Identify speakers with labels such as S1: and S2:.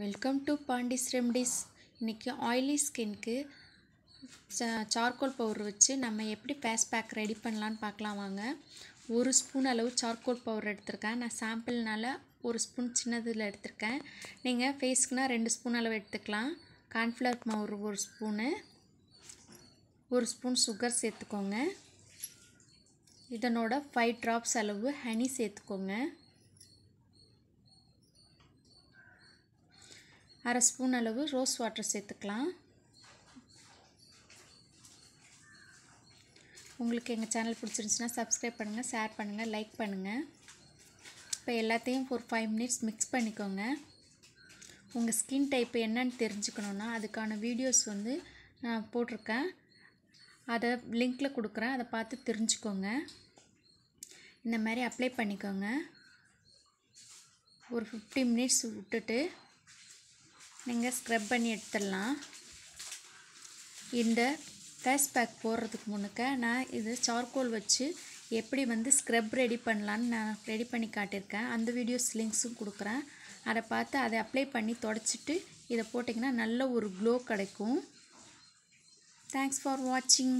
S1: welcome to Pandi's remedies இன்றைக்கி ஆயிலி ஸ்கின்க்கு சார்கோல் பவுடர் வச்சு நம்ம எப்படி ஃபேஸ் பேக் ரெடி பண்ணலான்னு பார்க்கலாம் வாங்க ஒரு ஸ்பூன் அளவு சார்கோல் பவுடர் எடுத்திருக்கேன் நான் சாம்பிள்னால் ஒரு ஸ்பூன் சின்னதில் எடுத்திருக்கேன் நீங்கள் ஃபேஸ்க்குனால் ரெண்டு ஸ்பூன் அளவு எடுத்துக்கலாம் கார்ன்ஃப்ளவர் மாவு ஒரு ஸ்பூனு ஒரு ஸ்பூன் சுகர் சேர்த்துக்கோங்க இதனோட ஃபைவ் ட்ராப்ஸ் அளவு ஹனி சேர்த்துக்கோங்க அரை ஸ்பூன் அளவு ரோஸ் வாட்டர் சேர்த்துக்கலாம் உங்களுக்கு எங்கள் சேனல் பிடிச்சிருந்துச்சுன்னா சப்ஸ்கிரைப் பண்ணுங்கள் ஷேர் பண்ணுங்கள் லைக் பண்ணுங்கள் இப்போ எல்லாத்தையும் ஒரு ஃபைவ் மினிட்ஸ் மிக்ஸ் பண்ணிக்கோங்க உங்கள் ஸ்கின் டைப் என்னன்னு தெரிஞ்சுக்கணுன்னா அதுக்கான வீடியோஸ் வந்து நான் போட்டிருக்கேன் அதை லிங்க்கில் கொடுக்குறேன் அதை பார்த்து தெரிஞ்சுக்கோங்க இந்த மாதிரி அப்ளை பண்ணிக்கோங்க ஒரு ஃபிஃப்டி மினிட்ஸ் விட்டுட்டு நீங்கள் ஸ்க்ரப் பண்ணி எடுத்துடலாம் இந்த ஃபேஸ் பேக் போடுறதுக்கு முன்னுக்க நான் இது சார்கோல் வச்சு எப்படி வந்து ஸ்க்ரப் ரெடி பண்ணலான்னு நான் ரெடி பண்ணி காட்டியிருக்கேன் அந்த வீடியோஸ் லிங்க்ஸும் கொடுக்குறேன் அதை பார்த்து அதை அப்ளை பண்ணி தொடச்சிட்டு இதை போட்டிங்கன்னா நல்ல ஒரு க்ளோ கிடைக்கும் தேங்க்ஸ் ஃபார் வாட்சிங்